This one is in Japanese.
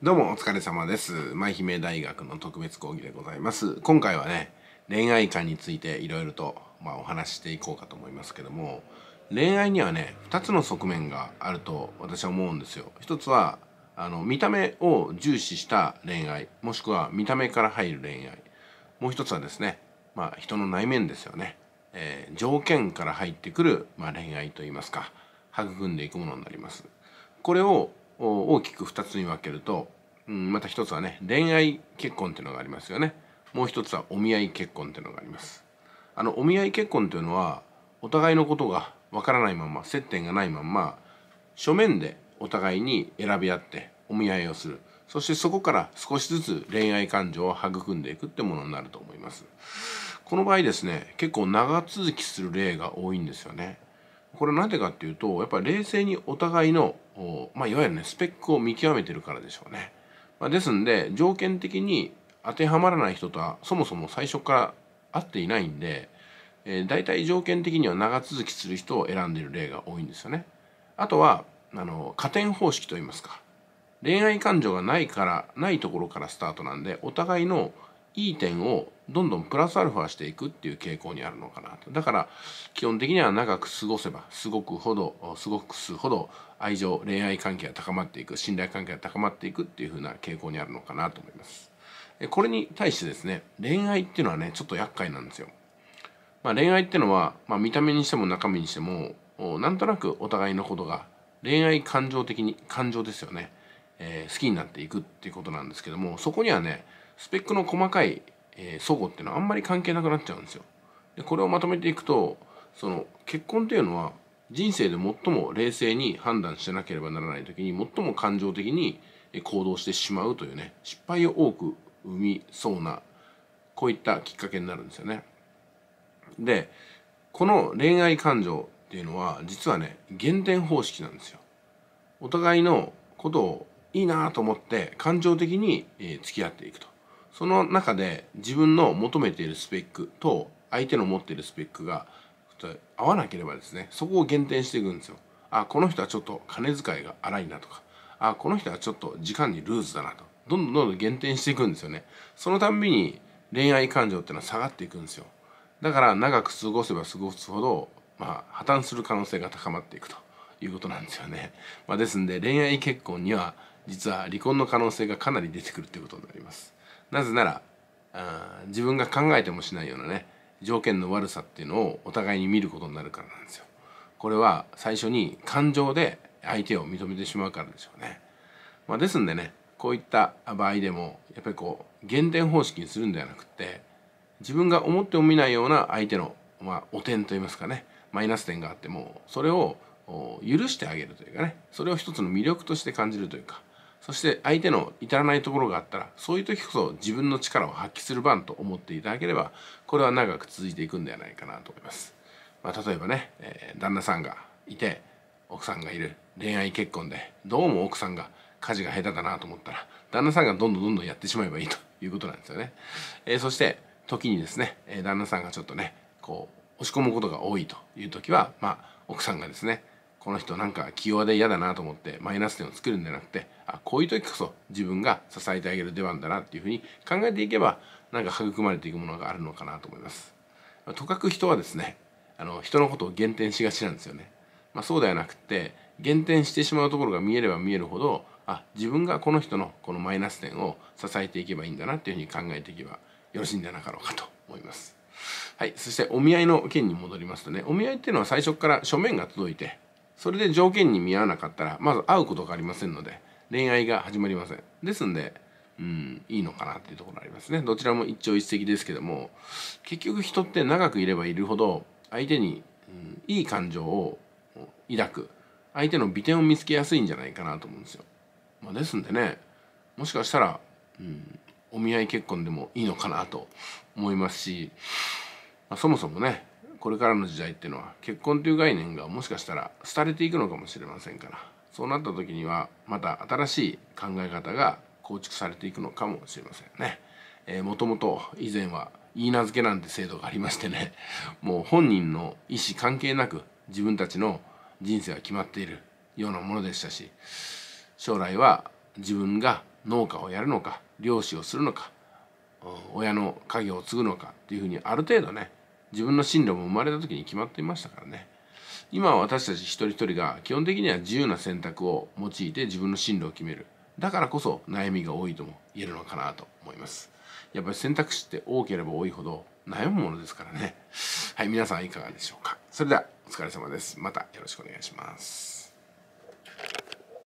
どうもお疲れ様です。舞姫大学の特別講義でございます。今回はね、恋愛観についていろいろと、まあ、お話ししていこうかと思いますけども、恋愛にはね、二つの側面があると私は思うんですよ。一つは、あの、見た目を重視した恋愛、もしくは見た目から入る恋愛。もう一つはですね、まあ、人の内面ですよね。えー、条件から入ってくる、まあ、恋愛といいますか、育んでいくものになります。これを大きく2つに分けると、うん、また1つはね恋愛結婚っていうのがありますよねもう1つはお見合い結婚っていうのがありますあのお見合い結婚というのはお互いのことがわからないまま接点がないまま書面でお互いに選び合ってお見合いをするそしてそこから少しずつ恋愛感情を育んでいくってものになると思いますこの場合ですね結構長続きする例が多いんですよねこれなぜかっていうとやっぱり冷静にお互いの、まあ、いわゆるねスペックを見極めてるからでしょうね。まあ、ですんで条件的に当てはまらない人とはそもそも最初から会っていないんで、えー、大体条件的には長続きする人を選んでる例が多いんですよね。あとはあの加点方式といいますか恋愛感情がないからないところからスタートなんでお互いの、いい点をどんどんプラスアルファしていくっていう傾向にあるのかなとだから基本的には長く過ごせばすごくほどすごくすほど愛情恋愛関係が高まっていく信頼関係が高まっていくっていうふうな傾向にあるのかなと思いますこれに対してですね恋愛っていうのはねちょっと厄介なんですよ、まあ、恋愛ってのは、まあ、見た目にしても中身にしてもなんとなくお互いのことが恋愛感情的に感情ですよね、えー、好きになっていくっていうことなんですけどもそこにはねスペックの細かい、えー、齟っていうのはあんまり関係なくなっちゃうんですよ。でこれをまとめていくとその結婚っていうのは人生で最も冷静に判断しなければならない時に最も感情的に行動してしまうというね失敗を多く生みそうなこういったきっかけになるんですよね。でこの恋愛感情っていうのは実はね減点方式なんですよ。お互いのことをいいなと思って感情的に付き合っていくと。その中で自分の求めているスペックと相手の持っているスペックが合わなければですねそこを減点していくんですよあこの人はちょっと金遣いが荒いなとかあこの人はちょっと時間にルーズだなとどんどんどんどん減点していくんですよねそのたんびに恋愛感情ってのは下がっていくんですよだから長く過ごせば過ごすほど、まあ、破綻する可能性が高まっていくということなんですよね、まあ、ですんで恋愛結婚には実は離婚の可能性がかなり出てくるということになりますなぜならあ自分が考えてもしないようなね条件の悪さっていうのをお互いに見ることになるからなんですよ。これは最初に感情で相手を認めてしまうからでしょうね。まあ、ですんでねこういった場合でもやっぱりこう減点方式にするんではなくって自分が思ってもみないような相手の、まあ、汚点といいますかねマイナス点があってもそれを許してあげるというかねそれを一つの魅力として感じるというかそして相手の至らないところがあったらそういう時こそ自分の力を発揮する番と思っていただければこれは長く続いていくんではないかなと思います。まあ、例えばね、えー、旦那さんがいて奥さんがいる恋愛結婚でどうも奥さんが家事が下手だなと思ったら旦那さんがどんどんどんどんやってしまえばいいということなんですよね。えー、そして時にですね、え旦那さんがちょっとねこう押し込むことが多いという時は、まあ、奥さんがですねこの人なんか器用で嫌だなと思ってマイナス点を作るんじゃなくてあこういう時こそ自分が支えてあげる出番だなっていうふうに考えていけばなんか育まれていくものがあるのかなと思いますとかく人はですねあの人のことを減点しがちなんですよね、まあ、そうではなくて減点してしまうところが見えれば見えるほどあ自分がこの人のこのマイナス点を支えていけばいいんだなっていうふうに考えていけばよろしいんじゃなかろうかと思いますはいそしてお見合いの件に戻りますとねお見合いっていうのは最初から書面が届いてそれで条件に見合わなかったらまず会うことがありませんので恋愛が始まりませんですんでうんいいのかなっていうところありますねどちらも一朝一夕ですけども結局人って長くいればいるほど相手に、うん、いい感情を抱く相手の美点を見つけやすいんじゃないかなと思うんですよ、まあ、ですんでねもしかしたら、うん、お見合い結婚でもいいのかなと思いますし、まあ、そもそもねこれからの時代っていうのは結婚という概念がもしかしたら廃れていくのかもしれませんからそうなった時にはまた新しい考え方が構築されていくのかもしれませんね。えー、もともと以前は言い名付けなんて制度がありましてね もう本人の意思関係なく自分たちの人生は決まっているようなものでしたし将来は自分が農家をやるのか漁師をするのか親の家業を継ぐのかっていうふうにある程度ね自分の進路も生まれた時に決まっていましたからね今は私たち一人一人が基本的には自由な選択を用いて自分の進路を決めるだからこそ悩みが多いとも言えるのかなと思いますやっぱり選択肢って多ければ多いほど悩むものですからねはい皆さんいかがでしょうかそれではお疲れ様ですまたよろしくお願いします